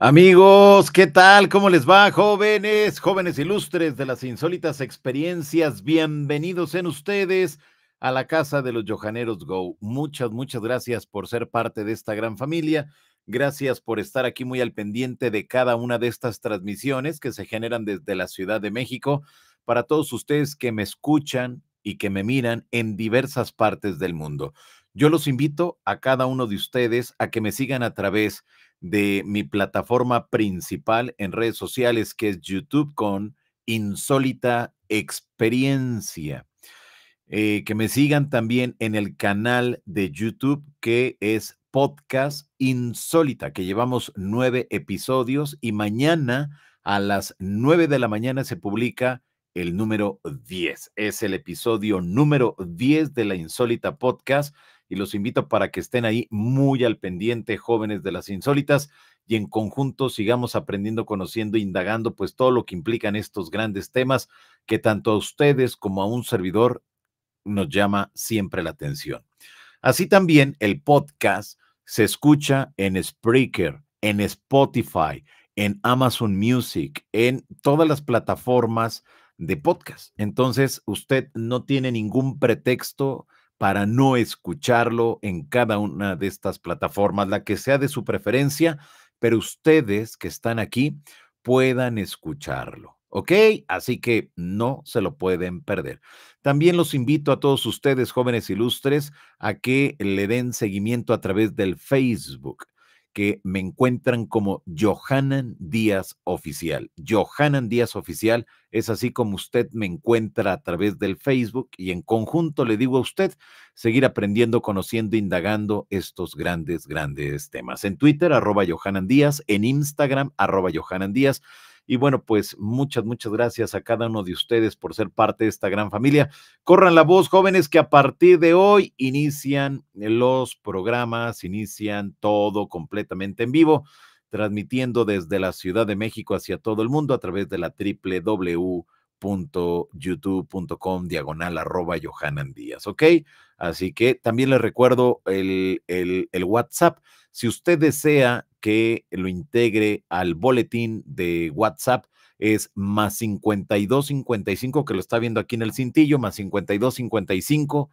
Amigos, ¿qué tal? ¿Cómo les va, jóvenes, jóvenes ilustres de las insólitas experiencias? Bienvenidos en ustedes a la casa de los Johaneros Go. Muchas, muchas gracias por ser parte de esta gran familia. Gracias por estar aquí muy al pendiente de cada una de estas transmisiones que se generan desde la Ciudad de México. Para todos ustedes que me escuchan y que me miran en diversas partes del mundo. Yo los invito a cada uno de ustedes a que me sigan a través de de mi plataforma principal en redes sociales, que es YouTube, con Insólita Experiencia. Eh, que me sigan también en el canal de YouTube, que es Podcast Insólita, que llevamos nueve episodios y mañana a las nueve de la mañana se publica el número 10. Es el episodio número 10 de la Insólita Podcast y los invito para que estén ahí muy al pendiente, jóvenes de las insólitas, y en conjunto sigamos aprendiendo, conociendo, indagando, pues todo lo que implican estos grandes temas que tanto a ustedes como a un servidor nos llama siempre la atención. Así también el podcast se escucha en Spreaker, en Spotify, en Amazon Music, en todas las plataformas de podcast. Entonces, usted no tiene ningún pretexto para no escucharlo en cada una de estas plataformas, la que sea de su preferencia, pero ustedes que están aquí puedan escucharlo. ¿Ok? Así que no se lo pueden perder. También los invito a todos ustedes, jóvenes ilustres, a que le den seguimiento a través del Facebook que me encuentran como Johanan Díaz Oficial. Johanan Díaz Oficial es así como usted me encuentra a través del Facebook y en conjunto le digo a usted seguir aprendiendo, conociendo, indagando estos grandes, grandes temas. En Twitter, arroba Johanan Díaz, en Instagram, arroba Johanan Díaz. Y bueno, pues muchas, muchas gracias a cada uno de ustedes por ser parte de esta gran familia. Corran la voz, jóvenes, que a partir de hoy inician los programas, inician todo completamente en vivo, transmitiendo desde la Ciudad de México hacia todo el mundo a través de la www youtube.com diagonal arroba Johanan Díaz, ¿ok? Así que también les recuerdo el, el, el, WhatsApp. Si usted desea que lo integre al boletín de WhatsApp, es más 52 55, que lo está viendo aquí en el cintillo, más 52 55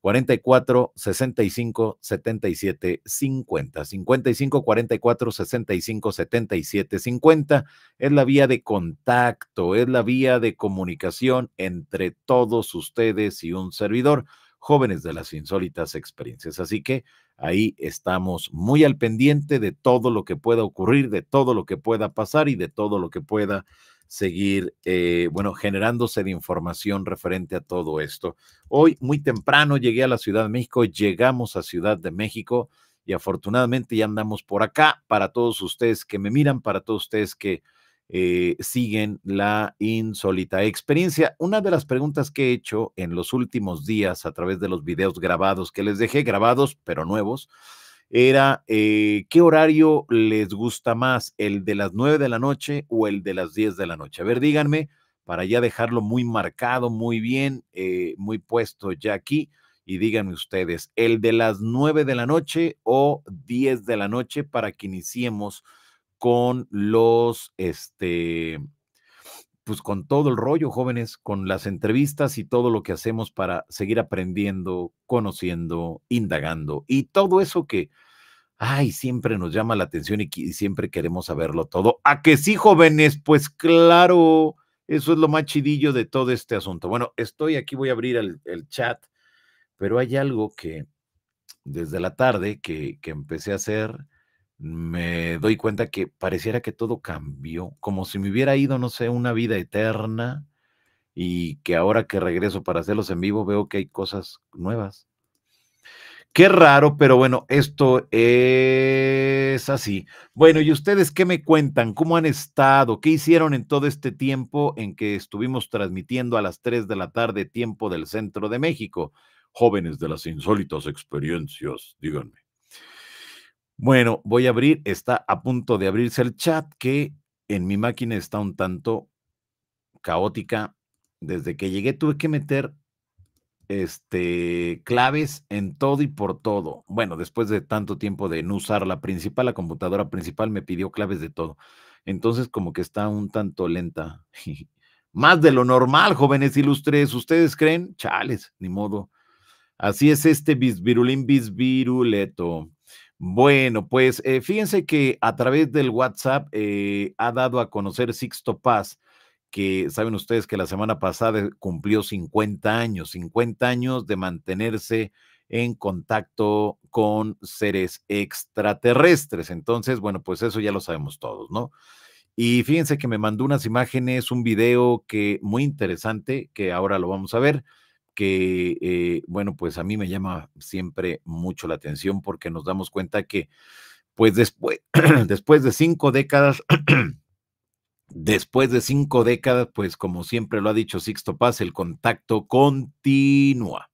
44 65 77 50. 55 44 65 77 50 es la vía de contacto, es la vía de comunicación entre todos ustedes y un servidor, jóvenes de las insólitas experiencias. Así que ahí estamos muy al pendiente de todo lo que pueda ocurrir, de todo lo que pueda pasar y de todo lo que pueda seguir, eh, bueno, generándose de información referente a todo esto. Hoy, muy temprano, llegué a la Ciudad de México, llegamos a Ciudad de México y afortunadamente ya andamos por acá para todos ustedes que me miran, para todos ustedes que eh, siguen la insólita experiencia. Una de las preguntas que he hecho en los últimos días a través de los videos grabados que les dejé, grabados pero nuevos, era eh, qué horario les gusta más, el de las 9 de la noche o el de las 10 de la noche. A ver, díganme, para ya dejarlo muy marcado, muy bien, eh, muy puesto ya aquí, y díganme ustedes, el de las 9 de la noche o 10 de la noche para que iniciemos con los, este, pues con todo el rollo, jóvenes, con las entrevistas y todo lo que hacemos para seguir aprendiendo, conociendo, indagando y todo eso que, ay, siempre nos llama la atención y, siempre queremos saberlo todo. ¿A que sí, jóvenes? Pues claro, eso es lo más chidillo de todo este asunto. Bueno, estoy aquí, voy a abrir el, chat, pero hay algo que desde la tarde que, que empecé a hacer me doy cuenta que pareciera que todo cambió, como si me hubiera ido, no sé, una vida eterna y que ahora que regreso para hacerlos en vivo veo que hay cosas nuevas. Qué raro, pero bueno, esto es así. Bueno, ¿y ustedes qué me cuentan? ¿Cómo han estado? ¿Qué hicieron en todo este tiempo en que estuvimos transmitiendo a las 3 de la tarde, tiempo del centro de México? Jóvenes de las insólitas experiencias, díganme. Bueno, voy a abrir, está a punto de abrirse el chat que en mi máquina está un tanto caótica. Desde que llegué tuve que meter este, claves en todo y por todo. Bueno, después de tanto tiempo de no usar la principal, la computadora principal me pidió claves de todo. Entonces como que está un tanto lenta. Más de lo normal, jóvenes ilustres. ¿Ustedes creen? Chales, ni modo. Así es este bisvirulín bisviruleto. Bueno, pues eh, fíjense que a través del WhatsApp eh, ha dado a conocer Sixto Paz, que saben ustedes que la semana pasada cumplió 50 años, 50 años de mantenerse en contacto con seres extraterrestres. Entonces, bueno, pues eso ya lo sabemos todos, ¿no? Y fíjense que me mandó unas imágenes, un video que muy interesante, que ahora lo vamos a ver que, eh, bueno, pues a mí me llama siempre mucho la atención porque nos damos cuenta que, pues después, después de cinco décadas, después de cinco décadas, pues como siempre lo ha dicho Sixto Paz, el contacto continúa.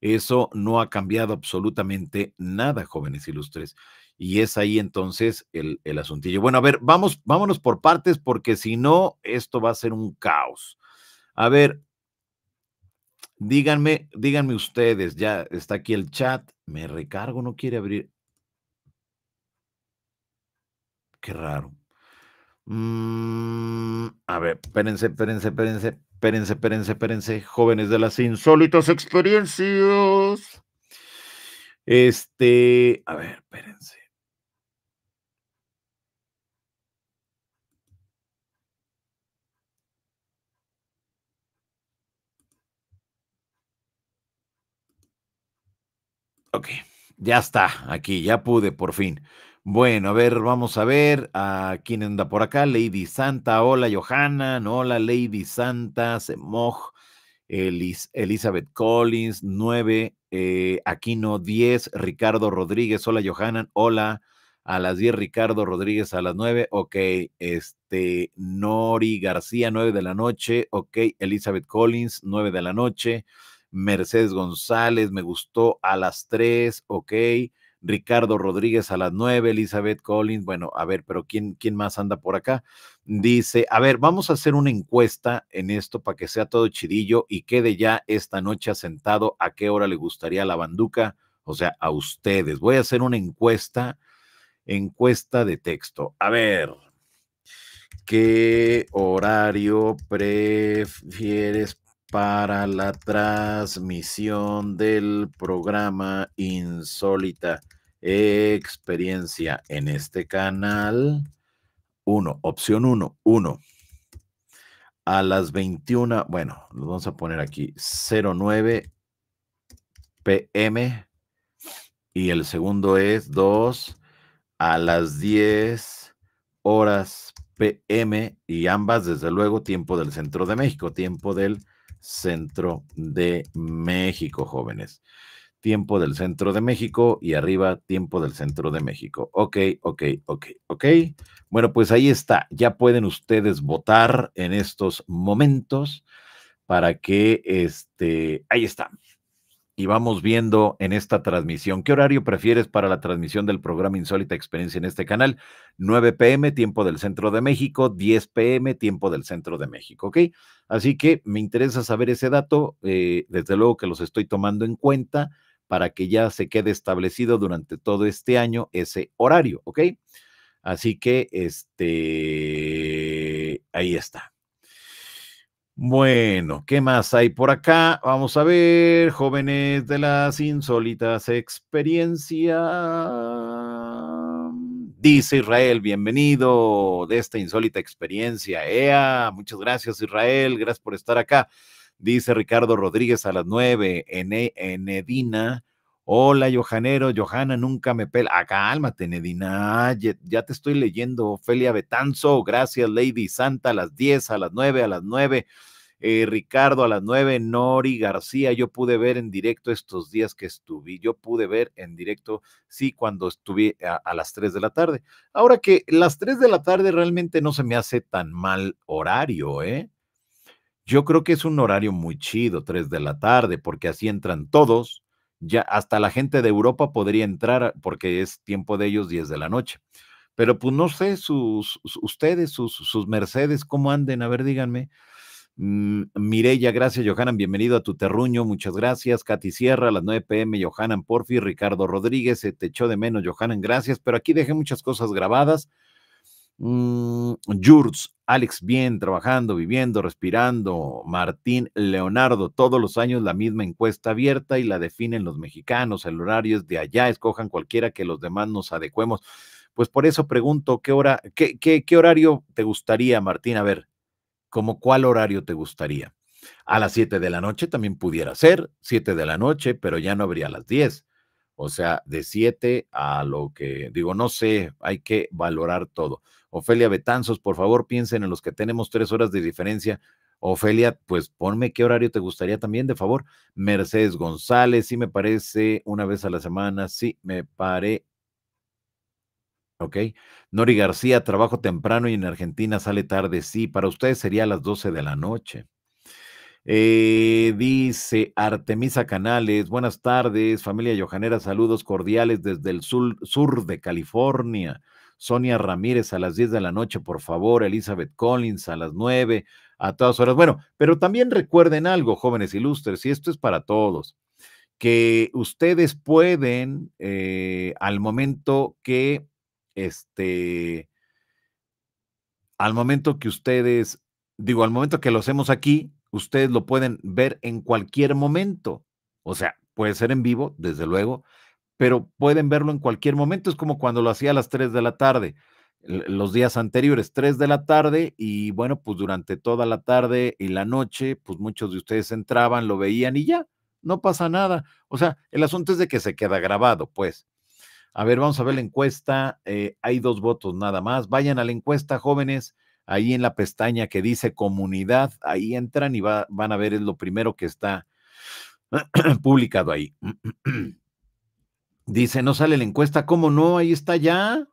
Eso no ha cambiado absolutamente nada, jóvenes ilustres. Y es ahí entonces el, el asuntillo. Bueno, a ver, vamos, vámonos por partes porque si no, esto va a ser un caos. A ver, Díganme, díganme ustedes, ya está aquí el chat. Me recargo, no quiere abrir. Qué raro. Mm, a ver, espérense, espérense, espérense, espérense, espérense, espérense, jóvenes de las insólitas experiencias. Este, a ver, espérense. Ok, ya está, aquí, ya pude, por fin. Bueno, a ver, vamos a ver a quién anda por acá. Lady Santa, hola Johanna, hola Lady Santa, Semoj, Elizabeth Collins, nueve, eh, Aquino diez, Ricardo Rodríguez, hola Johanna, hola a las diez, Ricardo Rodríguez a las nueve, ok, este, Nori García, nueve de la noche, ok, Elizabeth Collins, nueve de la noche, Mercedes González, me gustó a las 3, ok. Ricardo Rodríguez a las 9, Elizabeth Collins, bueno, a ver, pero ¿quién, ¿quién más anda por acá? Dice, a ver, vamos a hacer una encuesta en esto para que sea todo chidillo y quede ya esta noche asentado a qué hora le gustaría la banduca, o sea, a ustedes. Voy a hacer una encuesta, encuesta de texto. A ver, ¿qué horario prefieres para la transmisión del programa Insólita Experiencia en este canal. 1, opción 1, 1. A las 21, bueno, lo vamos a poner aquí 09 pm y el segundo es 2 a las 10 horas pm y ambas desde luego tiempo del centro de México, tiempo del centro de México, jóvenes. Tiempo del centro de México y arriba tiempo del centro de México. Ok, ok, ok, ok. Bueno, pues ahí está. Ya pueden ustedes votar en estos momentos para que este, ahí está y vamos viendo en esta transmisión. ¿Qué horario prefieres para la transmisión del programa Insólita Experiencia en este canal? 9 pm, tiempo del centro de México, 10 pm, tiempo del centro de México, ¿ok? Así que me interesa saber ese dato, eh, desde luego que los estoy tomando en cuenta para que ya se quede establecido durante todo este año ese horario, ¿ok? Así que, este, ahí está. Bueno, ¿qué más hay por acá? Vamos a ver, jóvenes de las insólitas experiencias. Dice Israel, bienvenido de esta insólita experiencia. Ea, muchas gracias Israel, gracias por estar acá. Dice Ricardo Rodríguez a las nueve en, e, en Edina. Hola, Johanero, Johanna, nunca me pela. Ah, cálmate, Nedina, ya, te estoy leyendo. Ofelia Betanzo, gracias, Lady Santa, a las 10, a las 9, a las 9. Eh, Ricardo, a las 9. Nori García, yo pude ver en directo estos días que estuve. Yo pude ver en directo, sí, cuando estuve a, a las 3 de la tarde. Ahora que las 3 de la tarde realmente no se me hace tan mal horario, ¿eh? Yo creo que es un horario muy chido, 3 de la tarde, porque así entran todos ya hasta la gente de Europa podría entrar porque es tiempo de ellos 10 de la noche. Pero pues no sé, sus, ustedes, sus, sus Mercedes, cómo anden, a ver, díganme. Mm, Mireya, gracias, Johanan, bienvenido a tu terruño, muchas gracias. Katy Sierra, a las 9 pm, Johanan Porfi, Ricardo Rodríguez, se te echó de menos, Johanan, gracias, pero aquí dejé muchas cosas grabadas. Mm, Alex bien, trabajando, viviendo, respirando. Martín, Leonardo, todos los años la misma encuesta abierta y la definen los mexicanos. El horario es de allá, escojan cualquiera que los demás nos adecuemos. Pues por eso pregunto, ¿qué, hora, qué, qué, qué horario te gustaría, Martín? A ver, ¿cómo cuál horario te gustaría? A las 7 de la noche también pudiera ser, 7 de la noche, pero ya no habría a las 10. O sea, de 7 a lo que digo, no sé, hay que valorar todo. Ofelia Betanzos, por favor, piensen en los que tenemos tres horas de diferencia. Ofelia, pues ponme qué horario te gustaría también, de favor. Mercedes González, sí me parece una vez a la semana, sí me parece. Ok. Nori García, trabajo temprano y en Argentina sale tarde, sí. Para ustedes sería a las 12 de la noche. Eh, dice Artemisa Canales, buenas tardes, familia Johanera, saludos cordiales desde el sur, sur de California. Sonia Ramírez a las 10 de la noche, por favor, Elizabeth Collins a las 9, a todas horas. Bueno, pero también recuerden algo, jóvenes ilustres, y esto es para todos, que ustedes pueden, eh, al momento que, este, al momento que ustedes, digo, al momento que lo hemos aquí, ustedes lo pueden ver en cualquier momento. O sea, puede ser en vivo, desde luego, pero pueden verlo en cualquier momento. Es como cuando lo hacía a las 3 de la tarde, los días anteriores, 3 de la tarde, y bueno, pues durante toda la tarde y la noche, pues muchos de ustedes entraban, lo veían y ya, no pasa nada. O sea, el asunto es de que se queda grabado, pues. A ver, vamos a ver la encuesta. Eh, hay dos votos nada más. Vayan a la encuesta, jóvenes ahí en la pestaña que dice comunidad, ahí entran y van a ver, es lo primero que está publicado ahí. Dice, no sale la encuesta, ¿cómo no? Ahí está ya.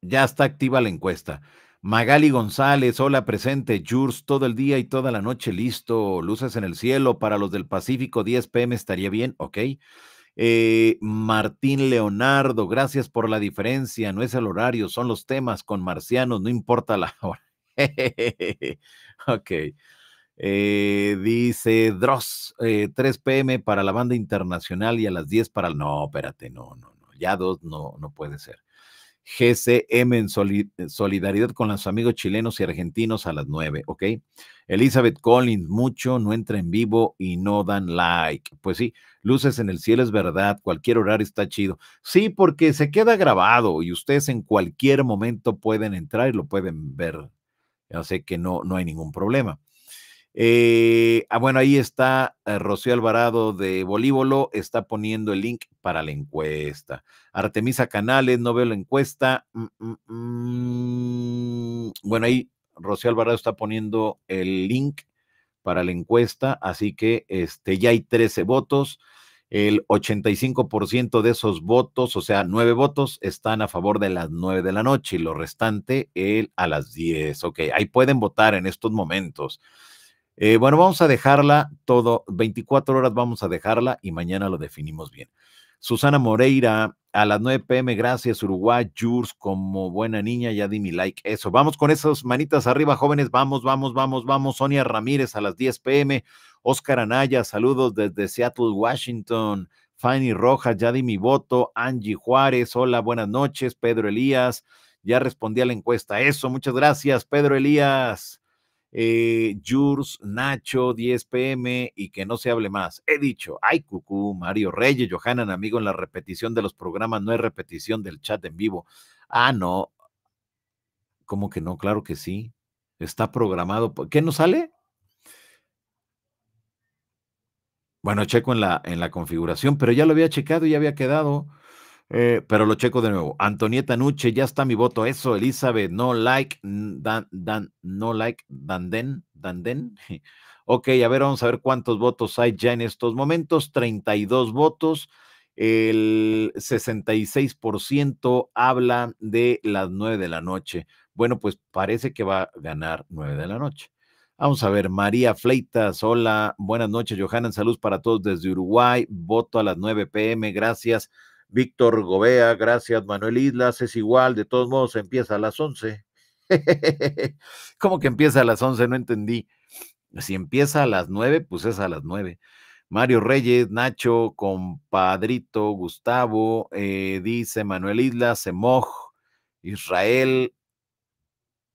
Ya está activa la encuesta. Magali González, hola presente, Jurs, todo el día y toda la noche listo, luces en el cielo, para los del Pacífico 10 pm estaría bien, ok. Eh, Martín Leonardo, gracias por la diferencia. No es el horario, son los temas con marcianos, no importa la hora. ok. Eh, dice Dross, 3 eh, pm para la banda internacional y a las 10 para. el. No, espérate, no, no, no. Ya dos no, no puede ser. GCM en solidaridad con los amigos chilenos y argentinos a las 9, ¿ok? Elizabeth Collins, mucho, no entra en vivo y no dan like. Pues sí, luces en el cielo es verdad, cualquier horario está chido. Sí, porque se queda grabado y ustedes en cualquier momento pueden entrar y lo pueden ver. así sé que no, no hay ningún problema. Eh, ah, bueno, ahí está eh, Rocío Alvarado de Bolívolo, está poniendo el link para la encuesta. Artemisa Canales, no veo la encuesta. Mm, mm, mm. Bueno, ahí Rocío Alvarado está poniendo el link para la encuesta, así que este, ya hay 13 votos. El 85% de esos votos, o sea, 9 votos, están a favor de las 9 de la noche y lo restante el, a las 10. Ok, ahí pueden votar en estos momentos. Eh, bueno, vamos a dejarla todo, 24 horas vamos a dejarla y mañana lo definimos bien. Susana Moreira, a las 9 pm, gracias Uruguay, Jurs, como buena niña, ya di mi like. Eso, vamos con esas manitas arriba, jóvenes, vamos, vamos, vamos, vamos. Sonia Ramírez a las 10 pm, Oscar Anaya, saludos desde Seattle, Washington. Fanny Rojas, ya di mi voto. Angie Juárez, hola, buenas noches. Pedro Elías, ya respondí a la encuesta. Eso, muchas gracias, Pedro Elías eh, Nacho, 10 pm y que no se hable más. He dicho, ay, Cucú, Mario Reyes, Johanan, amigo, en la repetición de los programas no hay repetición del chat en vivo. Ah, no. ¿Cómo que no? Claro que sí. Está programado. ¿Qué no sale? Bueno, checo en la, en la configuración, pero ya lo había checado y ya había quedado. Eh, pero lo checo de nuevo. Antonieta Nuche, ya está mi voto. Eso, Elizabeth, no like, dan, dan, no like, dan danden. Ok, a ver, vamos a ver cuántos votos hay ya en estos momentos. 32 votos. El 66% habla de las 9 de la noche. Bueno, pues parece que va a ganar 9 de la noche. Vamos a ver, María Fleitas, hola, buenas noches, Johanna, salud para todos desde Uruguay. Voto a las 9 pm, gracias. Víctor Gobea, gracias. Manuel Islas es igual, de todos modos empieza a las 11. ¿Cómo que empieza a las 11? No entendí. Si empieza a las 9, pues es a las 9. Mario Reyes, Nacho, compadrito, Gustavo, eh, dice Manuel Islas, Semoj, Israel,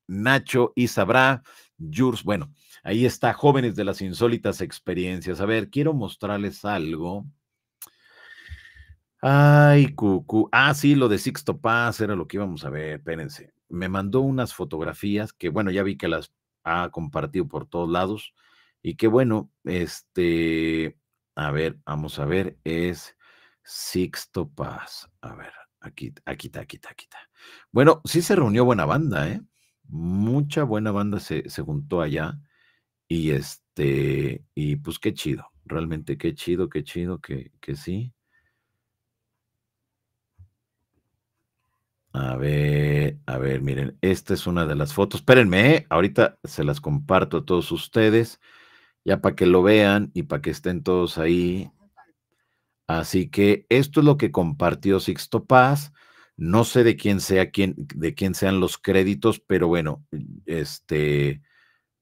Nacho y Sabrá, Jurs. Bueno, ahí está, jóvenes de las insólitas experiencias. A ver, quiero mostrarles algo Ay, cucú. Ah, sí, lo de Sixto Paz era lo que íbamos a ver, espérense. Me mandó unas fotografías que, bueno, ya vi que las ha compartido por todos lados y que, bueno, este, a ver, vamos a ver, es Sixto Paz. A ver, aquí, aquí está, aquí está, aquí está. Bueno, sí se reunió buena banda, ¿eh? Mucha buena banda se, juntó allá y este, y pues qué chido, realmente qué chido, qué chido que, que sí. A ver, a ver, miren, esta es una de las fotos. Espérenme, ahorita se las comparto a todos ustedes, ya para que lo vean y para que estén todos ahí. Así que esto es lo que compartió Sixto Paz. No sé de quién sea quién, de quién sean los créditos, pero bueno, este,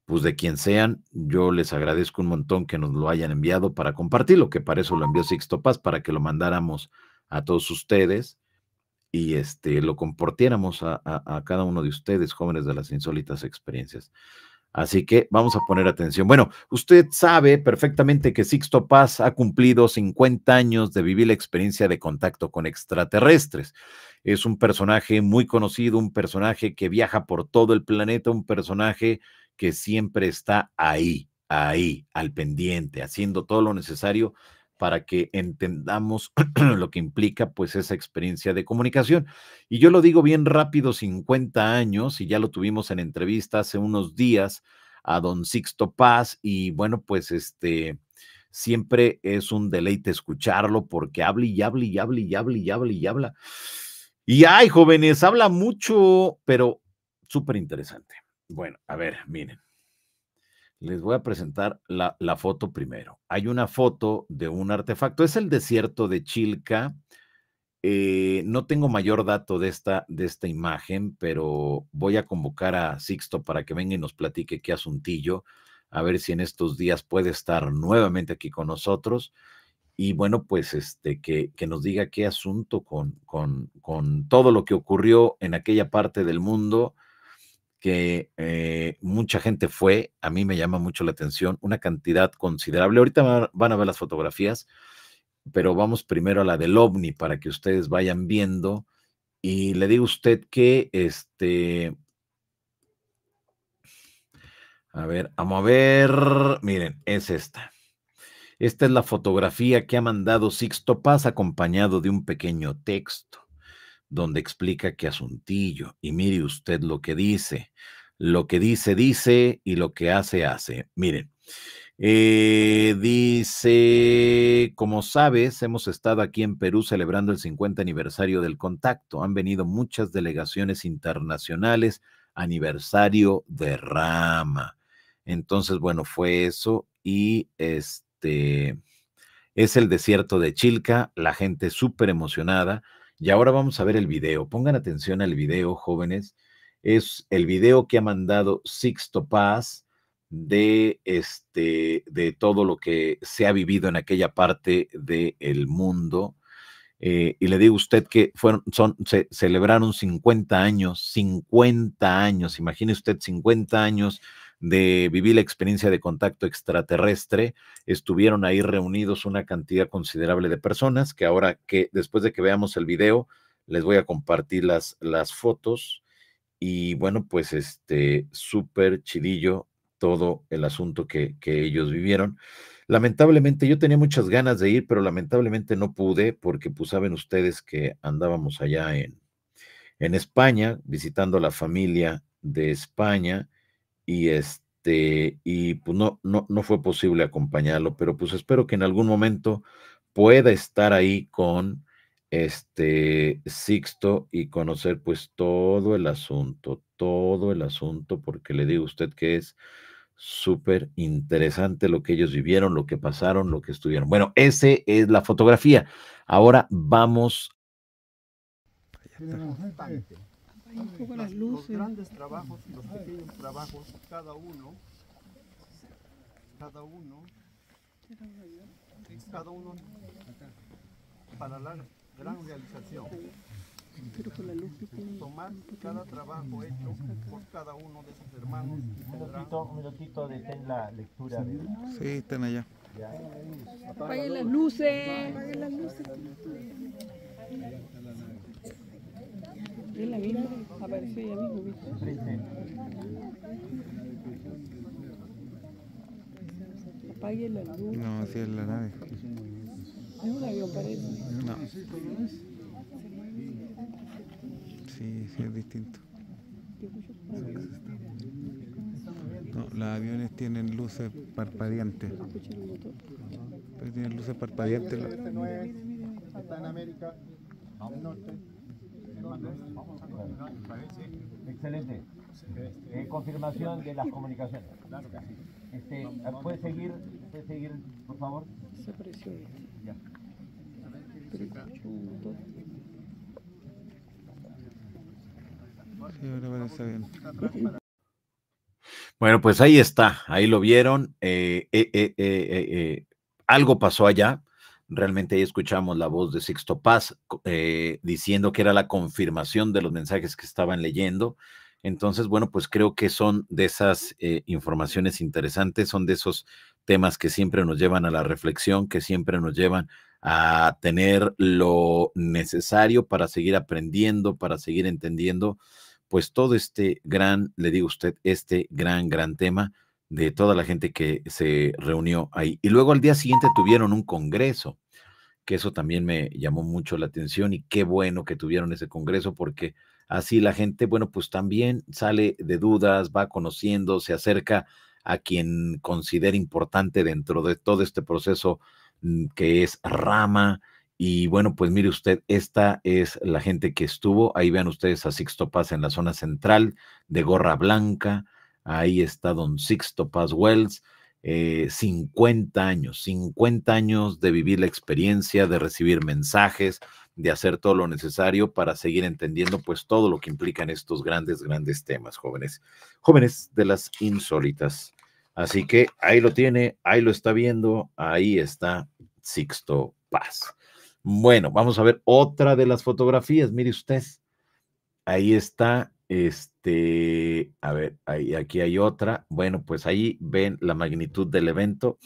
pues de quién sean, yo les agradezco un montón que nos lo hayan enviado para compartirlo, que para eso lo envió Sixto Paz, para que lo mandáramos a todos ustedes y este, lo compartiéramos a, a, cada uno de ustedes, jóvenes de las insólitas experiencias. Así que vamos a poner atención. Bueno, usted sabe perfectamente que Sixto Paz ha cumplido 50 años de vivir la experiencia de contacto con extraterrestres. Es un personaje muy conocido, un personaje que viaja por todo el planeta, un personaje que siempre está ahí, ahí, al pendiente, haciendo todo lo necesario para que entendamos lo que implica pues esa experiencia de comunicación. Y yo lo digo bien rápido, 50 años, y ya lo tuvimos en entrevista hace unos días a don Sixto Paz, y bueno, pues este, siempre es un deleite escucharlo porque habla y habla y habla y habla y habla y habla. Y ay, jóvenes, habla mucho, pero súper interesante. Bueno, a ver, miren. Les voy a presentar la, foto primero. Hay una foto de un artefacto. Es el desierto de Chilca. Eh, no tengo mayor dato de esta, de esta imagen, pero voy a convocar a Sixto para que venga y nos platique qué asuntillo. A ver si en estos días puede estar nuevamente aquí con nosotros. Y bueno, pues este, que, que nos diga qué asunto con, con, con todo lo que ocurrió en aquella parte del mundo que eh, mucha gente fue, a mí me llama mucho la atención, una cantidad considerable. Ahorita van a ver las fotografías, pero vamos primero a la del ovni para que ustedes vayan viendo. Y le digo a usted que este... A ver, vamos a ver. Miren, es esta. Esta es la fotografía que ha mandado Sixto Paz acompañado de un pequeño texto donde explica que asuntillo, y mire usted lo que dice, lo que dice, dice, y lo que hace, hace. Miren, eh, dice, como sabes, hemos estado aquí en Perú celebrando el 50 aniversario del contacto. Han venido muchas delegaciones internacionales, aniversario de Rama. Entonces, bueno, fue eso y este es el desierto de Chilca, la gente súper emocionada y ahora vamos a ver el video. Pongan atención al video, jóvenes. Es el video que ha mandado Sixto Paz de, este, de todo lo que se ha vivido en aquella parte del mundo. Eh, y le digo a usted que fueron, son, se celebraron 50 años, 50 años, imagine usted 50 años de vivir la experiencia de contacto extraterrestre. Estuvieron ahí reunidos una cantidad considerable de personas que ahora que después de que veamos el video, les voy a compartir las, las fotos. Y bueno, pues este súper chidillo todo el asunto que, ellos vivieron. Lamentablemente, yo tenía muchas ganas de ir, pero lamentablemente no pude porque, pues, saben ustedes que andábamos allá en, en España, visitando a la familia de España, y este, y pues no, no, no fue posible acompañarlo, pero pues espero que en algún momento pueda estar ahí con este Sixto y conocer pues todo el asunto, todo el asunto, porque le digo a usted que es súper interesante lo que ellos vivieron, lo que pasaron, lo que estuvieron. Bueno, esa es la fotografía. Ahora vamos los grandes trabajos y los pequeños trabajos, cada uno, cada uno, cada uno para la gran realización. Tomar cada trabajo hecho por cada uno de sus hermanos. Un minutito, un la lectura. Sí, están allá. Apaguen las luces. Apaguen las luces. Es la misma, apareció ella misma, Apague la luz. No, si es la nave. Es un avión, parece. No. Sí, sí, es distinto. No, los aviones tienen luces parpadeantes. Pero tienen luces parpadeantes. Este está en América, norte. Excelente. Eh, confirmación de las comunicaciones. Este, ¿puede, seguir, ¿Puede seguir, por favor? Se Bueno, pues ahí está, ahí lo vieron. Eh, eh, eh, eh algo pasó allá, Realmente ahí escuchamos la voz de Sixto Paz eh, diciendo que era la confirmación de los mensajes que estaban leyendo. Entonces, bueno, pues creo que son de esas eh, informaciones interesantes, son de esos temas que siempre nos llevan a la reflexión, que siempre nos llevan a tener lo necesario para seguir aprendiendo, para seguir entendiendo, pues todo este gran, le digo usted, este gran, gran tema de toda la gente que se reunió ahí. Y luego al día siguiente tuvieron un congreso, que eso también me llamó mucho la atención y qué bueno que tuvieron ese congreso porque así la gente, bueno, pues también sale de dudas, va conociendo, se acerca a quien considera importante dentro de todo este proceso mm, que es Rama. Y bueno, pues mire usted, esta es la gente que estuvo. Ahí vean ustedes a Sixto Paz en la zona central de Gorra Blanca, Ahí está don Sixto Paz Wells. 50 eh, años, 50 años de vivir la experiencia, de recibir mensajes, de hacer todo lo necesario para seguir entendiendo pues todo lo que implican estos grandes, grandes temas, jóvenes, jóvenes de las insólitas. Así que ahí lo tiene, ahí lo está viendo, ahí está Sixto Paz. Bueno, vamos a ver otra de las fotografías, mire usted, ahí está este, a ver, aquí hay otra. Bueno, pues ahí ven la magnitud del evento.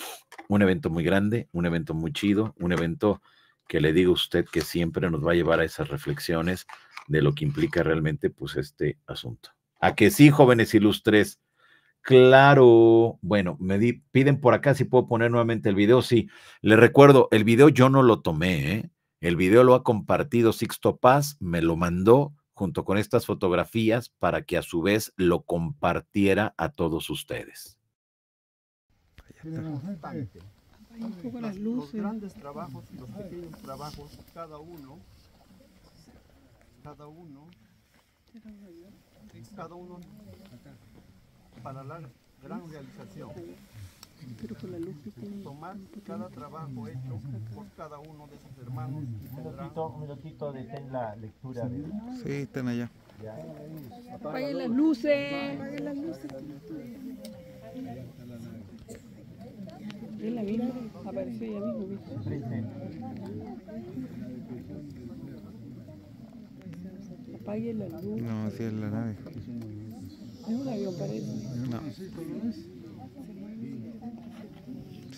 Un evento muy grande, un evento muy chido, un evento que le digo a usted que siempre nos va a llevar a esas reflexiones de lo que implica realmente pues este asunto. A que sí, jóvenes ilustres. Claro, bueno, me piden por acá si puedo poner nuevamente el video. Sí, les recuerdo, el video yo no lo tomé, ¿eh? el video lo ha compartido Sixto Paz, me lo mandó junto con estas fotografías para que a su vez lo compartiera a todos ustedes. Los, los grandes trabajos y los pequeños trabajos, cada uno, cada uno, cada uno para la gran realización la Tomar cada trabajo hecho por cada uno de sus hermanos. Un minutito, un la lectura. De Sí, están allá. Apaguen las luces. Apaguen las luces. la apareció ya mismo. Apaguen las luces. No, así la nave. un avión, No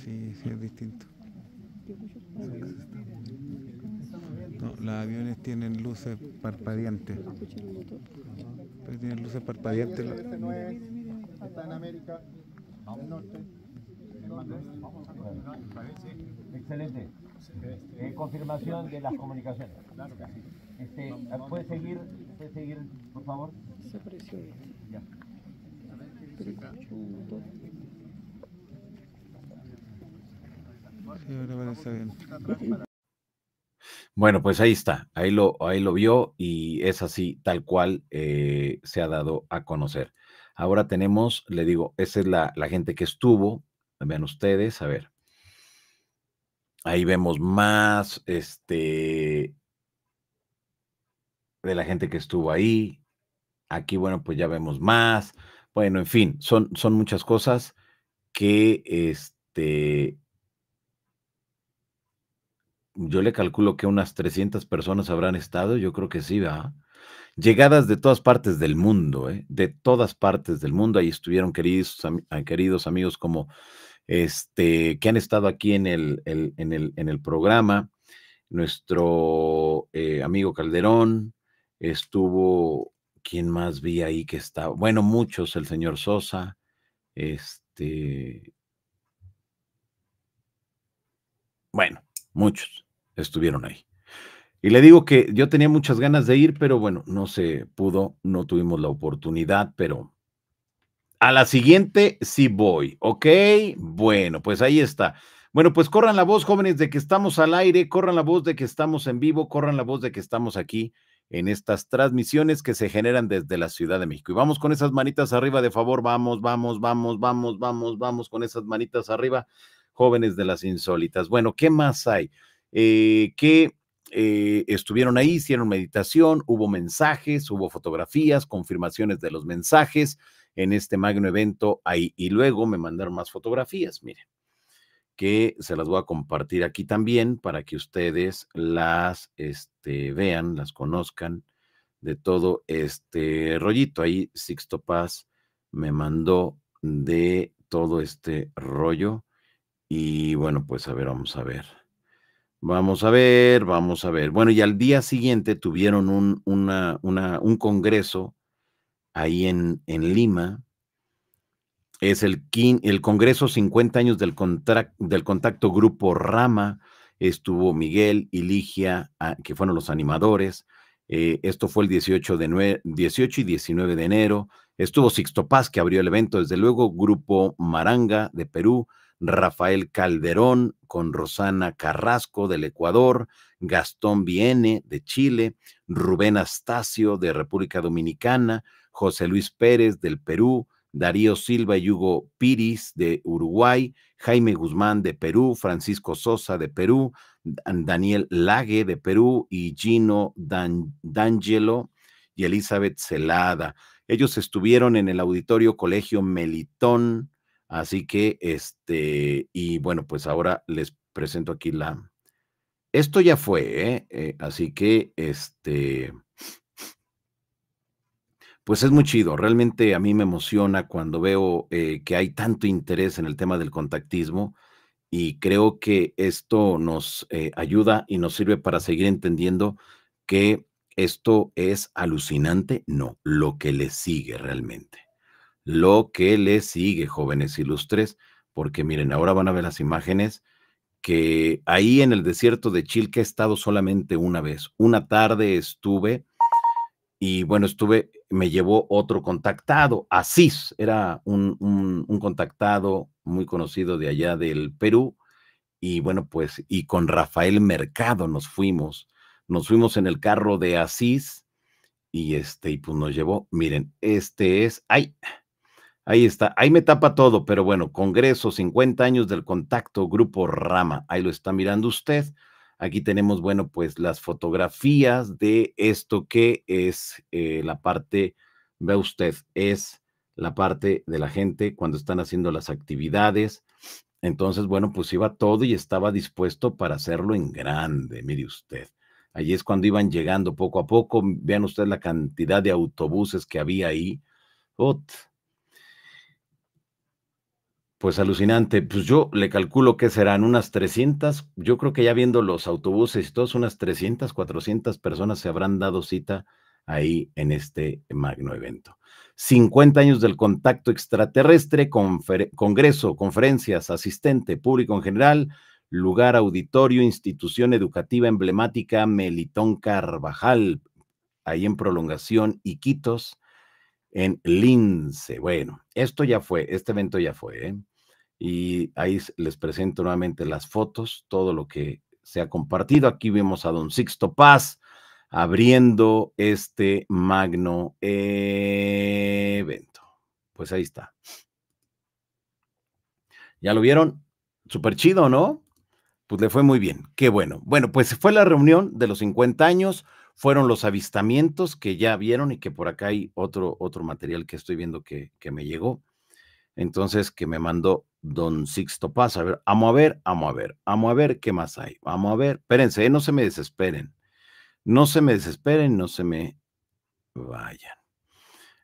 sí, sí es distinto. No, los aviones tienen luces parpadeantes. Pero tienen luces parpadeantes. Está en América, en norte. Excelente. Eh, confirmación de las comunicaciones. Este, ¿puede, seguir, ¿Puede seguir, por favor? Se presiona. Bueno, pues ahí está, ahí lo, ahí lo vio y es así, tal cual eh, se ha dado a conocer. Ahora tenemos, le digo, esa es la, la gente que estuvo, vean ustedes, a ver. Ahí vemos más, este, de la gente que estuvo ahí. Aquí, bueno, pues ya vemos más. Bueno, en fin, son, son muchas cosas que este, yo le calculo que unas 300 personas habrán estado, yo creo que sí, va. Llegadas de todas partes del mundo, ¿eh? de todas partes del mundo. Ahí estuvieron queridos, ah, queridos amigos como este, que han estado aquí en el, en el, en el programa. Nuestro eh, amigo Calderón estuvo, ¿quién más vi ahí que estaba? Bueno, muchos, el señor Sosa, este. Bueno, muchos estuvieron ahí. Y le digo que yo tenía muchas ganas de ir, pero bueno, no se pudo, no tuvimos la oportunidad, pero a la siguiente sí voy, ¿ok? Bueno, pues ahí está. Bueno, pues corran la voz, jóvenes, de que estamos al aire, corran la voz de que estamos en vivo, corran la voz de que estamos aquí en estas transmisiones que se generan desde la Ciudad de México. Y vamos con esas manitas arriba, de favor, vamos, vamos, vamos, vamos, vamos, vamos con esas manitas arriba jóvenes de las insólitas. Bueno, ¿qué más hay? Eh, que eh, estuvieron ahí, hicieron meditación, hubo mensajes, hubo fotografías, confirmaciones de los mensajes en este magno evento ahí. Y luego me mandaron más fotografías, miren, que se las voy a compartir aquí también para que ustedes las este, vean, las conozcan de todo este rollito. Ahí Sixto Paz me mandó de todo este rollo y bueno, pues a ver, vamos a ver. Vamos a ver, vamos a ver. Bueno, y al día siguiente tuvieron un, un congreso ahí en, en Lima. Es el, el Congreso 50 años del, del contacto Grupo Rama. Estuvo Miguel y Ligia, ah, que fueron los animadores. Eh, esto fue el 18, de 18 y 19 de enero. Estuvo Sixto Paz, que abrió el evento, desde luego, Grupo Maranga de Perú, Rafael Calderón con Rosana Carrasco del Ecuador, Gastón Viene de Chile, Rubén Astacio de República Dominicana, José Luis Pérez del Perú, Darío Silva y Hugo Piris de Uruguay, Jaime Guzmán de Perú, Francisco Sosa de Perú, Daniel Lague de Perú y Gino D'Angelo y Elizabeth Celada. Ellos estuvieron en el auditorio Colegio Melitón Así que, este, y bueno, pues ahora les presento aquí la... Esto ya fue, ¿eh? eh así que, este, pues es muy chido. Realmente a mí me emociona cuando veo eh, que hay tanto interés en el tema del contactismo y creo que esto nos eh, ayuda y nos sirve para seguir entendiendo que esto es alucinante, no, lo que le sigue realmente lo que le sigue, jóvenes ilustres, porque miren, ahora van a ver las imágenes que ahí en el desierto de Chilca he estado solamente una vez. Una tarde estuve y bueno, estuve, me llevó otro contactado, Asís, era un, contactado muy conocido de allá del Perú. Y bueno, pues, y con Rafael Mercado nos fuimos, nos fuimos en el carro de Asís y este, y pues nos llevó, miren, este es, ay, Ahí está, ahí me tapa todo, pero bueno, Congreso, 50 años del contacto, Grupo Rama, ahí lo está mirando usted. Aquí tenemos, bueno, pues las fotografías de esto que es eh, la parte, ve usted, es la parte de la gente cuando están haciendo las actividades. Entonces, bueno, pues iba todo y estaba dispuesto para hacerlo en grande, mire usted. Allí es cuando iban llegando poco a poco. Vean usted la cantidad de autobuses que había ahí. Pues alucinante. Pues yo le calculo que serán unas 300. Yo creo que ya viendo los autobuses y todos, unas 300, 400 personas se habrán dado cita ahí en este magno evento. 50 años del contacto extraterrestre, congreso, conferencias, asistente, público en general, lugar, auditorio, institución educativa emblemática Melitón Carvajal, ahí en prolongación Iquitos, en Lince. Bueno, esto ya fue, este evento ya fue. ¿eh? y ahí les presento nuevamente las fotos, todo lo que se ha compartido. Aquí vemos a don Sixto Paz abriendo este magno evento. Pues ahí está. ¿Ya lo vieron? Súper chido, ¿no? Pues le fue muy bien. Qué bueno. Bueno, pues fue la reunión de los 50 años. Fueron los avistamientos que ya vieron y que por acá hay otro, otro material que estoy viendo que, que me llegó entonces que me mandó don Sixto Paz. A ver, amo a ver, amo a ver, amo a ver qué más hay. Vamos a ver, espérense, ¿eh? no se me desesperen. No se me desesperen, no se me vayan.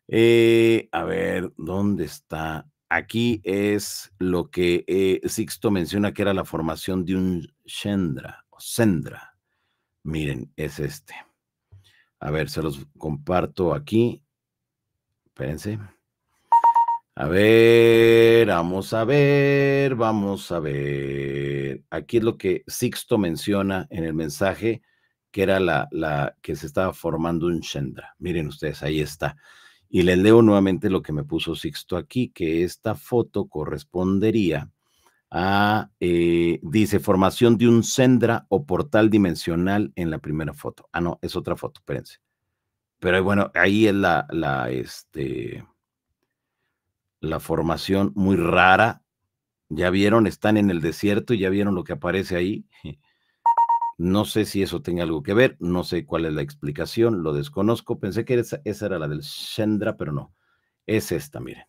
Eh, a ver, ¿dónde está? Aquí es lo que eh, Sixto menciona que era la formación de un Shendra o Sendra. Miren, es este. A ver, se los comparto aquí. Espérense. A ver, vamos a ver, vamos a ver. Aquí es lo que Sixto menciona en el mensaje, que era la, la que se estaba formando un Sendra. Miren ustedes, ahí está. Y les leo nuevamente lo que me puso Sixto aquí, que esta foto correspondería a, eh, dice, formación de un Sendra o portal dimensional en la primera foto. Ah, no, es otra foto, espérense. Pero bueno, ahí es la, la, este, la formación muy rara. Ya vieron, están en el desierto y ya vieron lo que aparece ahí. No sé si eso tenga algo que ver, no sé cuál es la explicación, lo desconozco. Pensé que esa, era la del Shendra, pero no. Es esta, miren.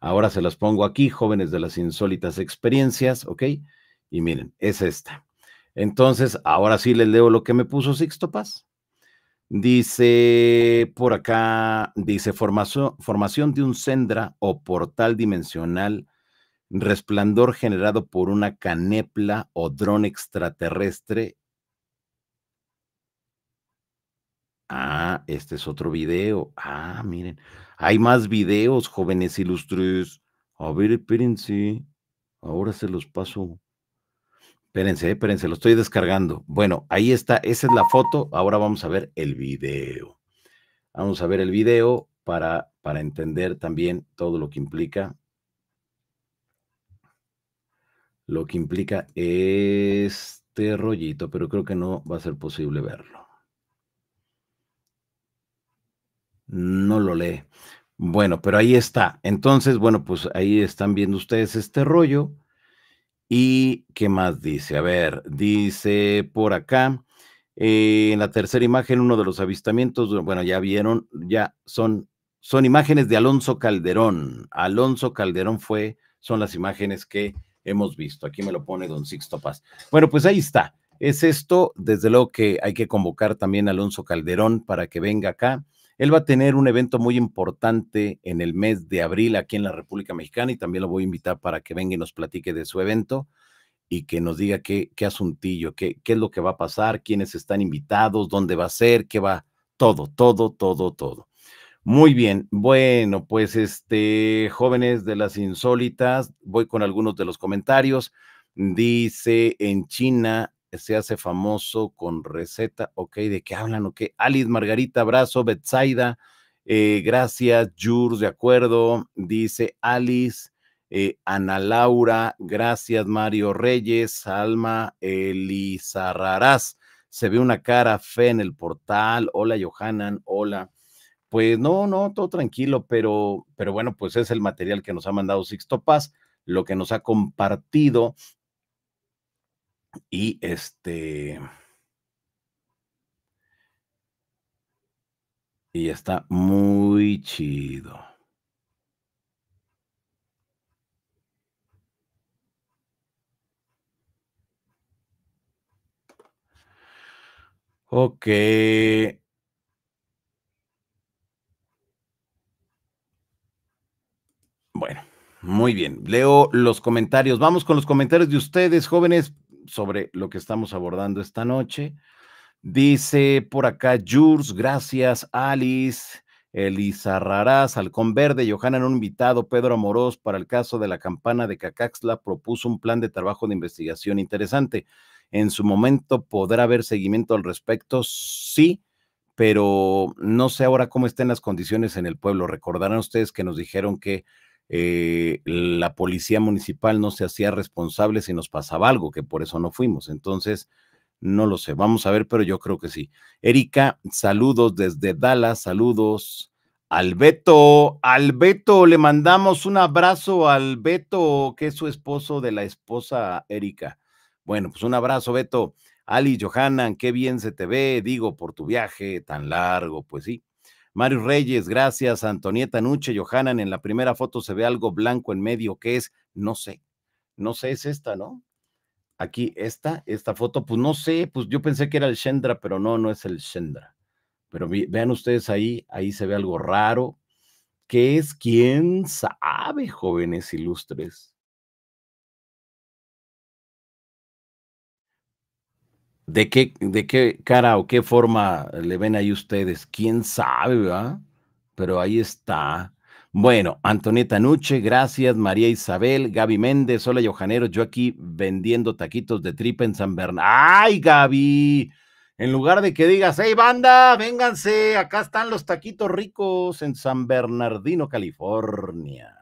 Ahora se las pongo aquí, jóvenes de las insólitas experiencias, ¿ok? Y miren, es esta. Entonces, ahora sí les leo lo que me puso Sixto Dice por acá, dice formación de un sendra o portal dimensional, resplandor generado por una canepla o dron extraterrestre. Ah, este es otro video. Ah, miren, hay más videos, jóvenes ilustres. A ver, espérense, ahora se los paso. Espérense, espérense, lo estoy descargando. Bueno, ahí está, esa es la foto. Ahora vamos a ver el video. Vamos a ver el video para, para entender también todo lo que implica. Lo que implica este rollito, pero creo que no va a ser posible verlo. No lo lee. Bueno, pero ahí está. Entonces, bueno, pues ahí están viendo ustedes este rollo ¿Y qué más dice? A ver, dice por acá, eh, en la tercera imagen, uno de los avistamientos, bueno, ya vieron, ya son, son imágenes de Alonso Calderón. Alonso Calderón fue, son las imágenes que hemos visto. Aquí me lo pone don Sixto Paz. Bueno, pues ahí está. Es esto, desde luego que hay que convocar también a Alonso Calderón para que venga acá él va a tener un evento muy importante en el mes de abril aquí en la República Mexicana y también lo voy a invitar para que venga y nos platique de su evento y que nos diga qué, qué asuntillo, qué, qué es lo que va a pasar, quiénes están invitados, dónde va a ser, qué va, todo, todo, todo, todo. Muy bien, bueno, pues este, jóvenes de las insólitas, voy con algunos de los comentarios. Dice, en China se hace famoso con receta, ok, ¿de qué hablan? Ok, Alice, Margarita, abrazo, Betsaida, eh, gracias, Jurs, de acuerdo, dice Alice, eh, Ana Laura, gracias, Mario Reyes, Alma Elizarrarás, se ve una cara fe en el portal, hola, Johanan, hola. Pues no, no, todo tranquilo, pero, pero bueno, pues es el material que nos ha mandado Sixto Paz, lo que nos ha compartido y este. Y está muy chido. Ok. Bueno, muy bien. Leo los comentarios. Vamos con los comentarios de ustedes, jóvenes sobre lo que estamos abordando esta noche. Dice por acá Jurs, gracias, Alice, Elisa Raraz, Halcón Verde, Johanna, un invitado, Pedro Amorós, para el caso de la campana de Cacaxla, propuso un plan de trabajo de investigación interesante. En su momento podrá haber seguimiento al respecto, sí, pero no sé ahora cómo estén las condiciones en el pueblo. Recordarán ustedes que nos dijeron que eh, la policía municipal no se hacía responsable si nos pasaba algo, que por eso no fuimos. Entonces, no lo sé, vamos a ver, pero yo creo que sí. Erika, saludos desde Dallas, saludos. al al Beto, le mandamos un abrazo al Beto, que es su esposo de la esposa Erika. Bueno, pues un abrazo, Beto. Ali, Johanan, qué bien se te ve, digo, por tu viaje tan largo, pues sí. Mario Reyes, gracias. Antonieta Nuche, Johanan, en la primera foto se ve algo blanco en medio, que es? No sé. No sé, es esta, ¿no? Aquí, esta, esta foto, pues no sé, pues yo pensé que era el Shendra, pero no, no es el Shendra. Pero vean ustedes ahí, ahí se ve algo raro. ¿Qué es? ¿Quién sabe, jóvenes ilustres? ¿De qué, ¿De qué cara o qué forma le ven ahí ustedes? ¿Quién sabe, verdad? Pero ahí está. Bueno, Antonieta Nuche, gracias. María Isabel, Gaby Méndez, hola Johanero, yo aquí vendiendo taquitos de tripa en San Bernardo. ¡Ay, Gaby! En lugar de que digas, hey banda, vénganse, acá están los taquitos ricos en San Bernardino, California.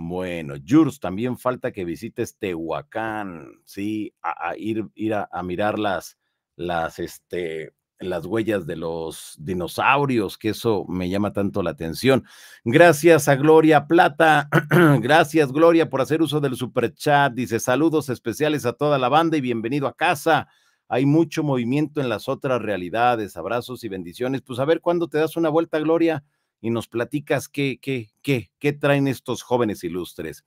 Bueno, Jurs, también falta que visites Tehuacán, ¿sí? A, ir, ir a, mirar las, las, este, las huellas de los dinosaurios, que eso me llama tanto la atención. Gracias a Gloria Plata, gracias Gloria por hacer uso del super chat, Dice saludos especiales a toda la banda y bienvenido a casa. Hay mucho movimiento en las otras realidades, abrazos y bendiciones. Pues a ver cuándo te das una vuelta, Gloria y nos platicas qué, qué, qué, qué traen estos jóvenes ilustres.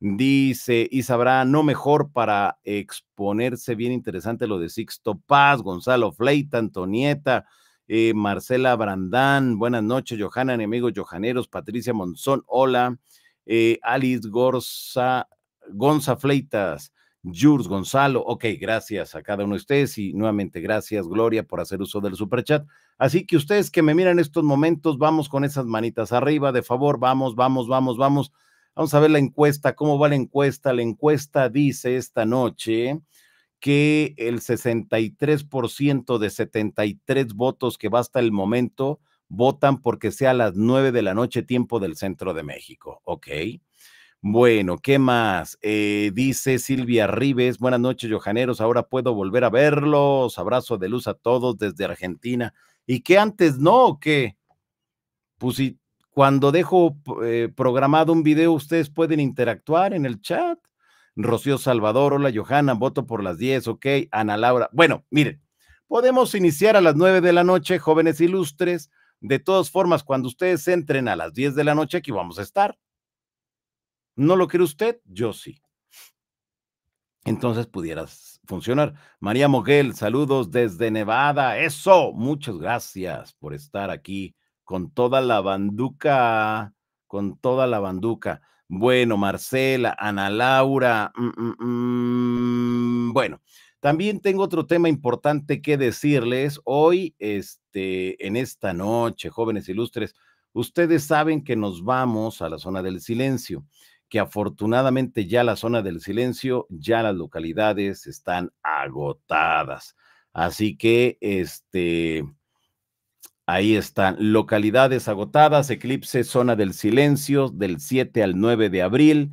Dice y sabrá no mejor para exponerse bien interesante lo de Sixto Paz, Gonzalo Fleita, Antonieta, eh, Marcela Brandán, buenas noches, Johanna, amigos Johaneros, Patricia Monzón, hola, eh, Alice Gorza, Gonza Fleitas, Jules Gonzalo, ok, gracias a cada uno de ustedes y nuevamente gracias Gloria por hacer uso del superchat. Así que ustedes que me miran estos momentos, vamos con esas manitas arriba, de favor, vamos, vamos, vamos, vamos. Vamos a ver la encuesta, cómo va la encuesta. La encuesta dice esta noche que el 63% de 73 votos que va hasta el momento votan porque sea a las 9 de la noche tiempo del centro de México, ok. Bueno, ¿qué más? Eh, dice Silvia Rives, buenas noches, Johaneros, ahora puedo volver a verlos. Abrazo de luz a todos desde Argentina. ¿Y qué antes no? Que, qué? Pues cuando dejo eh, programado un video, ustedes pueden interactuar en el chat. Rocío Salvador, hola Johanna, voto por las 10, ok. Ana Laura, bueno, miren, podemos iniciar a las 9 de la noche, jóvenes ilustres. De todas formas, cuando ustedes entren a las 10 de la noche, aquí vamos a estar. ¿No lo quiere usted? Yo sí. Entonces pudieras funcionar. María Moguel, saludos desde Nevada. Eso, muchas gracias por estar aquí con toda la banduca, con toda la banduca. Bueno, Marcela, Ana Laura. Mm, mm, mm. Bueno, también tengo otro tema importante que decirles. Hoy, este, en esta noche, jóvenes ilustres, ustedes saben que nos vamos a la zona del silencio que afortunadamente ya la zona del silencio, ya las localidades están agotadas. Así que, este, ahí están, localidades agotadas, eclipse, zona del silencio, del 7 al 9 de abril.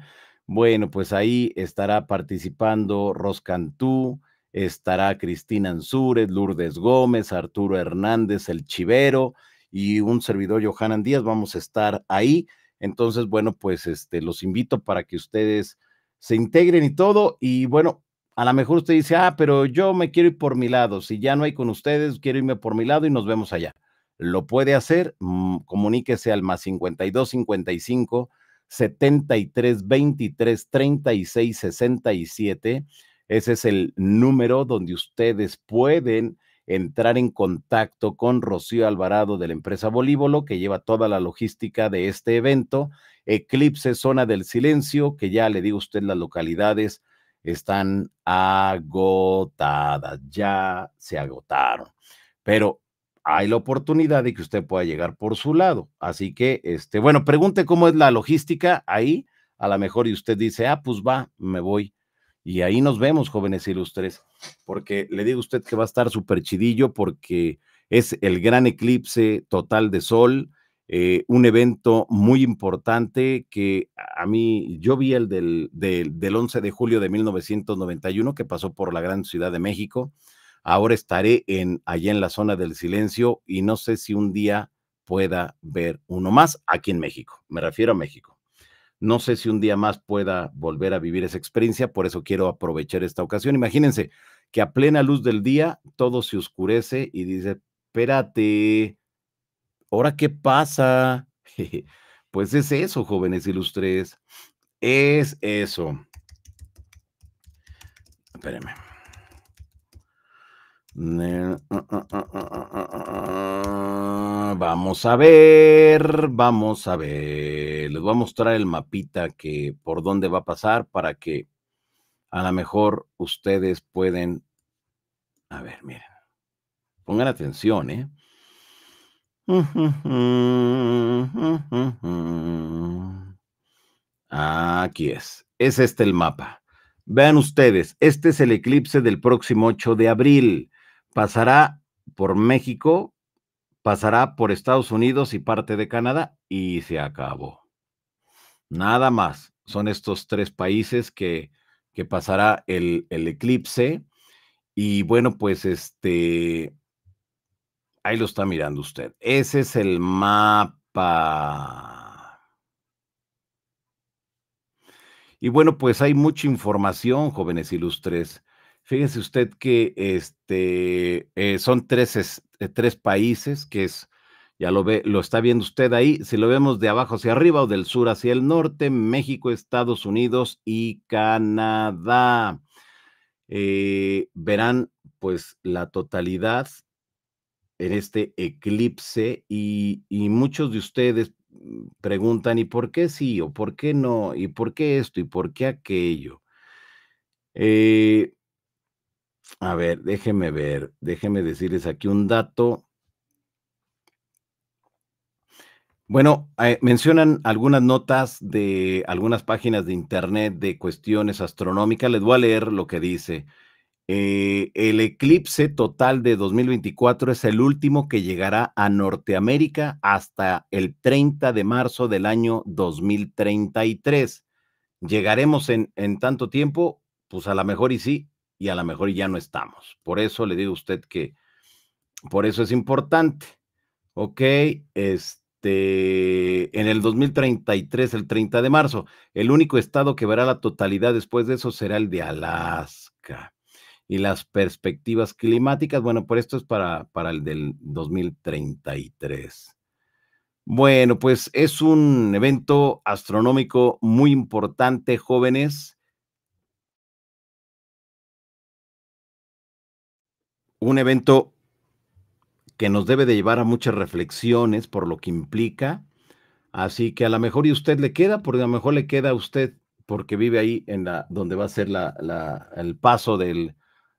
Bueno, pues ahí estará participando Roscantú, estará Cristina Ansúrez, Lourdes Gómez, Arturo Hernández, El Chivero y un servidor Johanan Díaz. Vamos a estar ahí. Entonces, bueno, pues este, los invito para que ustedes se integren y todo. Y bueno, a lo mejor usted dice, ah, pero yo me quiero ir por mi lado. Si ya no hay con ustedes, quiero irme por mi lado y nos vemos allá. Lo puede hacer, mm, comuníquese al más 52 55 73 23 36 67. Ese es el número donde ustedes pueden entrar en contacto con Rocío Alvarado de la empresa Bolívolo, que lleva toda la logística de este evento. Eclipse, Zona del Silencio, que ya le digo a usted las localidades están agotadas, ya se agotaron. Pero hay la oportunidad de que usted pueda llegar por su lado. Así que, este, bueno, pregunte cómo es la logística ahí. A lo mejor y usted dice, ah, pues va, me voy. Y ahí nos vemos, jóvenes ilustres, porque le digo a usted que va a estar súper chidillo porque es el gran eclipse total de sol, eh, un evento muy importante que a mí, yo vi el del, del, del 11 de julio de 1991 que pasó por la gran Ciudad de México. Ahora estaré en, allá en la zona del silencio y no sé si un día pueda ver uno más aquí en México. Me refiero a México. No sé si un día más pueda volver a vivir esa experiencia, por eso quiero aprovechar esta ocasión. Imagínense que a plena luz del día todo se oscurece y dice, espérate, ¿ahora qué pasa? Pues es eso, jóvenes ilustres. Es eso. Espérenme. Ah, ah, ah, vamos a ver, vamos a ver. Les voy a mostrar el mapita que por dónde va a pasar para que a lo mejor ustedes pueden. A ver, miren. Pongan atención, ¿eh? Aquí es. Es este el mapa. Vean ustedes, este es el eclipse del próximo 8 de abril pasará por México, pasará por Estados Unidos y parte de Canadá y se acabó. Nada más. Son estos tres países que, que pasará el, el eclipse. Y bueno, pues este, ahí lo está mirando usted. Ese es el mapa. Y bueno, pues hay mucha información, jóvenes ilustres. Fíjese usted que este, eh, son tres, eh, tres países, que es, ya lo ve, lo está viendo usted ahí, si lo vemos de abajo hacia arriba o del sur hacia el norte, México, Estados Unidos y Canadá. Eh, verán pues la totalidad en este eclipse y, muchos de ustedes mm, preguntan, ¿y por qué sí o por qué no? ¿Y por qué esto y por qué aquello? A ver, déjeme ver, déjeme decirles aquí un dato. Bueno, eh, mencionan algunas notas de algunas páginas de internet de cuestiones astronómicas. Les voy a leer lo que dice. Eh, el eclipse total de 2024 es el último que llegará a Norteamérica hasta el 30 de marzo del año 2033. ¿Llegaremos en, en tanto tiempo? Pues a lo mejor y sí, y a lo mejor ya no estamos. Por eso le digo a usted que por eso es importante. Ok, este, en el 2033, el 30 de marzo, el único estado que verá la totalidad después de eso será el de Alaska. Y las perspectivas climáticas, bueno, por esto es para, para el del 2033. Bueno, pues es un evento astronómico muy importante, jóvenes. un evento que nos debe de llevar a muchas reflexiones por lo que implica. Así que a lo mejor y usted le queda, porque a lo mejor le queda a usted porque vive ahí en la donde va a ser la, el paso del,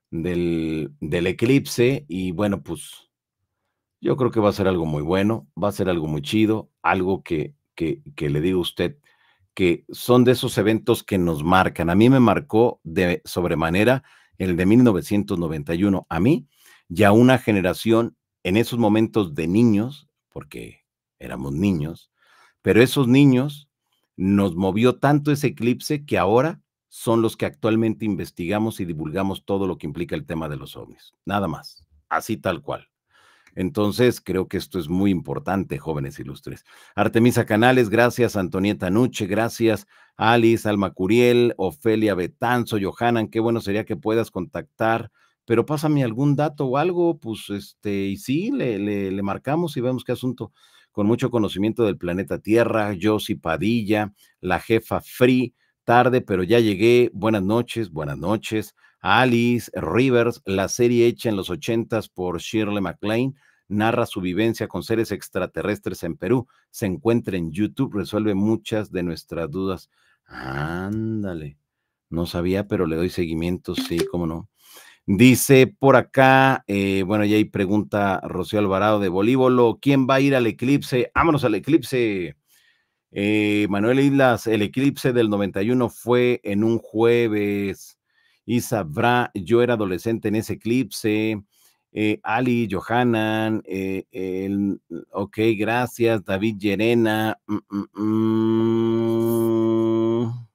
del, eclipse y bueno, pues yo creo que va a ser algo muy bueno, va a ser algo muy chido, algo que, que, que le digo a usted que son de esos eventos que nos marcan. A mí me marcó de sobremanera el de 1991, a mí ya una generación en esos momentos de niños, porque éramos niños, pero esos niños nos movió tanto ese eclipse que ahora son los que actualmente investigamos y divulgamos todo lo que implica el tema de los ovnis. Nada más, así tal cual. Entonces, creo que esto es muy importante, jóvenes ilustres. Artemisa Canales, gracias. Antonieta Nuche, gracias. Alice, Alma Curiel, Ofelia Betanzo, Johanan, qué bueno sería que puedas contactar. Pero pásame algún dato o algo, pues este, y sí, le, le, le marcamos y vemos qué asunto. Con mucho conocimiento del planeta Tierra, Josipadilla, Padilla, la jefa Free, tarde, pero ya llegué. Buenas noches, buenas noches. Alice Rivers, la serie hecha en los ochentas por Shirley MacLaine, narra su vivencia con seres extraterrestres en Perú. Se encuentra en YouTube, resuelve muchas de nuestras dudas. Ándale, no sabía, pero le doy seguimiento, sí, cómo no. Dice por acá, eh, bueno, ya hay pregunta Rocío Alvarado de Bolívolo, ¿quién va a ir al eclipse? Vámonos al eclipse. Eh, Manuel Islas, el eclipse del 91 fue en un jueves y sabrá, yo era adolescente en ese eclipse. Eh, Ali Johanan, eh, ok, gracias, David Llerena. Mm, mm, mm.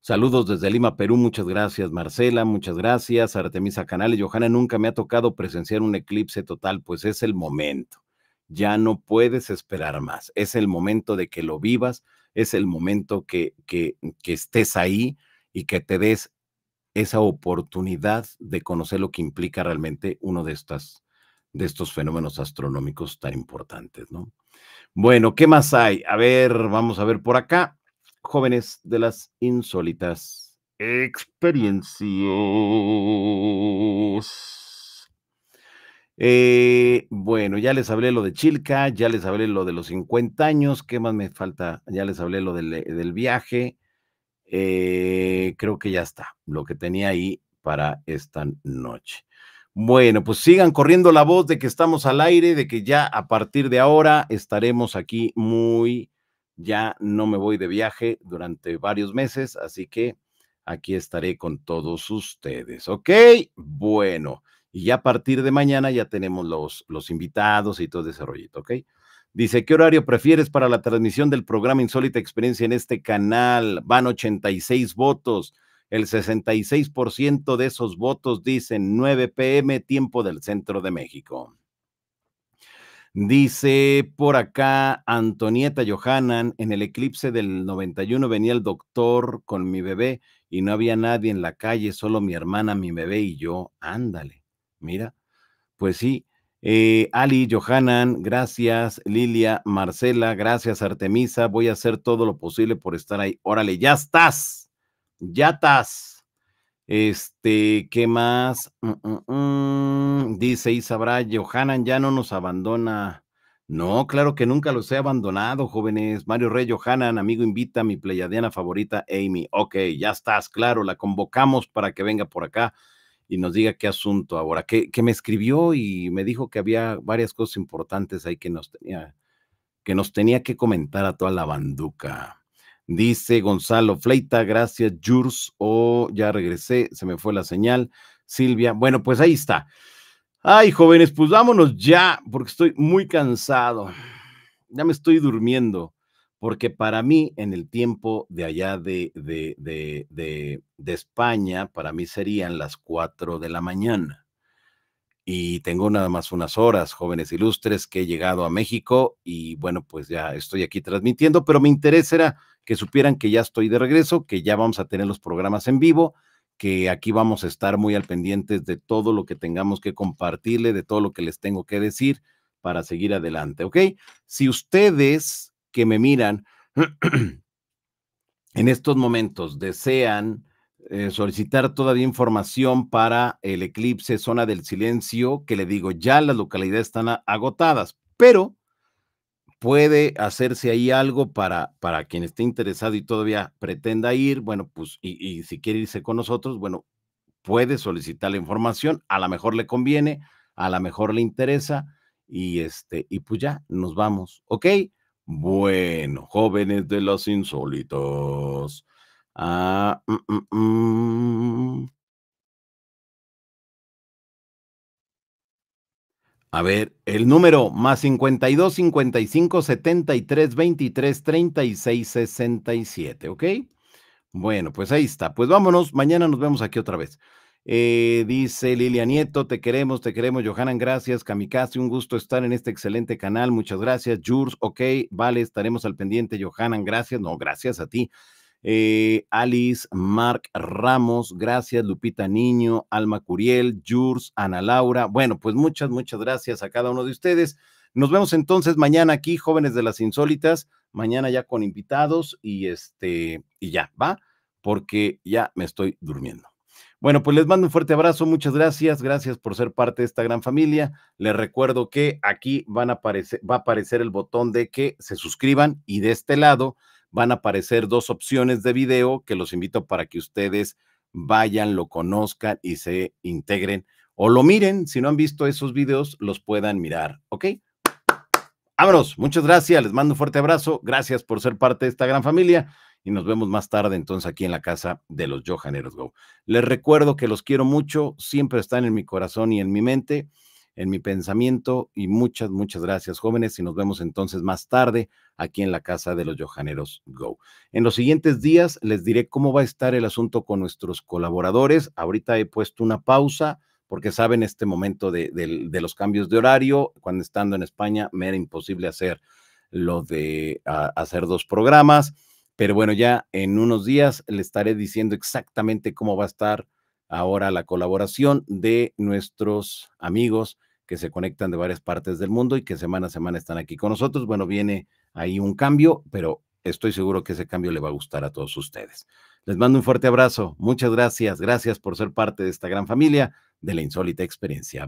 Saludos desde Lima, Perú, muchas gracias, Marcela, muchas gracias, Artemisa Canales. Johanna, nunca me ha tocado presenciar un eclipse total, pues es el momento. Ya no puedes esperar más. Es el momento de que lo vivas, es el momento que, que, que estés ahí y que te des esa oportunidad de conocer lo que implica realmente uno de, estas, de estos fenómenos astronómicos tan importantes, ¿no? Bueno, ¿qué más hay? A ver, vamos a ver por acá. Jóvenes de las insólitas experiencias. Eh, bueno, ya les hablé lo de Chilca, ya les hablé lo de los 50 años, ¿qué más me falta? Ya les hablé lo del, del viaje. Eh, creo que ya está lo que tenía ahí para esta noche. Bueno, pues sigan corriendo la voz de que estamos al aire, de que ya a partir de ahora estaremos aquí muy, ya no me voy de viaje durante varios meses, así que aquí estaré con todos ustedes, ¿ok? Bueno, y ya a partir de mañana ya tenemos los, los invitados y todo ese rollito, ¿ok? Dice, ¿qué horario prefieres para la transmisión del programa Insólita Experiencia en este canal? Van 86 votos. El 66% de esos votos dicen 9 pm, tiempo del centro de México. Dice por acá Antonieta Johanan, en el eclipse del 91 venía el doctor con mi bebé y no había nadie en la calle, solo mi hermana, mi bebé y yo. Ándale, mira, pues sí, eh, Ali, Johanan, gracias. Lilia, Marcela, gracias. Artemisa, voy a hacer todo lo posible por estar ahí. Órale, ya estás. Ya estás. Este, ¿qué más? Mm, mm, mm. Dice Isabra, Johanan ya no nos abandona. No, claro que nunca los he abandonado, jóvenes. Mario Rey, Johanan, amigo invita, a mi pleyadiana favorita, Amy. Ok, ya estás, claro, la convocamos para que venga por acá y nos diga qué asunto ahora, que, me escribió y me dijo que había varias cosas importantes ahí que nos tenía que, nos tenía que comentar a toda la banduca. Dice Gonzalo Fleita, gracias, Jurs, o oh, ya regresé, se me fue la señal. Silvia, bueno, pues ahí está. Ay, jóvenes, pues vámonos ya, porque estoy muy cansado. Ya me estoy durmiendo porque para mí en el tiempo de allá de, de, de, España, para mí serían las 4 de la mañana. Y tengo nada más unas horas, jóvenes ilustres, que he llegado a México y bueno, pues ya estoy aquí transmitiendo, pero mi interés era que supieran que ya estoy de regreso, que ya vamos a tener los programas en vivo, que aquí vamos a estar muy al pendientes de todo lo que tengamos que compartirle, de todo lo que les tengo que decir para seguir adelante, ¿ok? Si ustedes que me miran en estos momentos desean eh, solicitar todavía información para el eclipse zona del silencio, que le digo, ya las localidades están agotadas, pero puede hacerse ahí algo para, para quien esté interesado y todavía pretenda ir, bueno, pues, y, si quiere irse con nosotros, bueno, puede solicitar la información, a lo mejor le conviene, a lo mejor le interesa, y este, y pues ya, nos vamos, ¿ok? Bueno, jóvenes de los insólitos. Ah, mm, mm, mm. A ver, el número más 52 55 73 23 36 67, ¿ok? Bueno, pues ahí está. Pues vámonos, mañana nos vemos aquí otra vez. Eh, dice Lilia Nieto, te queremos, te queremos, Johanan, gracias, Kamikaze, un gusto estar en este excelente canal, muchas gracias, Jurs, ok, vale, estaremos al pendiente, Johanan, gracias, no, gracias a ti. Eh, Alice, Mark Ramos, gracias, Lupita Niño, Alma Curiel, Jurs, Ana Laura, bueno, pues muchas, muchas gracias a cada uno de ustedes. Nos vemos entonces mañana aquí, jóvenes de las insólitas, mañana ya con invitados y este, y ya, ¿va? Porque ya me estoy durmiendo. Bueno, pues les mando un fuerte abrazo, muchas gracias, gracias por ser parte de esta gran familia. Les recuerdo que aquí van a aparecer, va a aparecer el botón de que se suscriban y de este lado van a aparecer dos opciones de video que los invito para que ustedes vayan, lo conozcan y se integren o lo miren. Si no han visto esos videos, los puedan mirar, ¿ok? Vámonos, muchas gracias, les mando un fuerte abrazo, gracias por ser parte de esta gran familia y nos vemos más tarde entonces aquí en la casa de los Johaneros Go. Les recuerdo que los quiero mucho, siempre están en mi corazón y en mi mente, en mi pensamiento y muchas, muchas gracias jóvenes y nos vemos entonces más tarde aquí en la casa de los Johaneros Go. En los siguientes días les diré cómo va a estar el asunto con nuestros colaboradores. Ahorita he puesto una pausa porque saben este momento de, los cambios de horario, cuando estando en España me era imposible hacer lo de ah, hacer dos programas pero bueno, ya en unos días le estaré diciendo exactamente cómo va a estar ahora la colaboración de nuestros amigos que se conectan de varias partes del mundo y que semana a semana están aquí con nosotros. Bueno, viene ahí un cambio, pero estoy seguro que ese cambio le va a gustar a todos ustedes. Les mando un fuerte abrazo. Muchas gracias. Gracias por ser parte de esta gran familia de la insólita experiencia.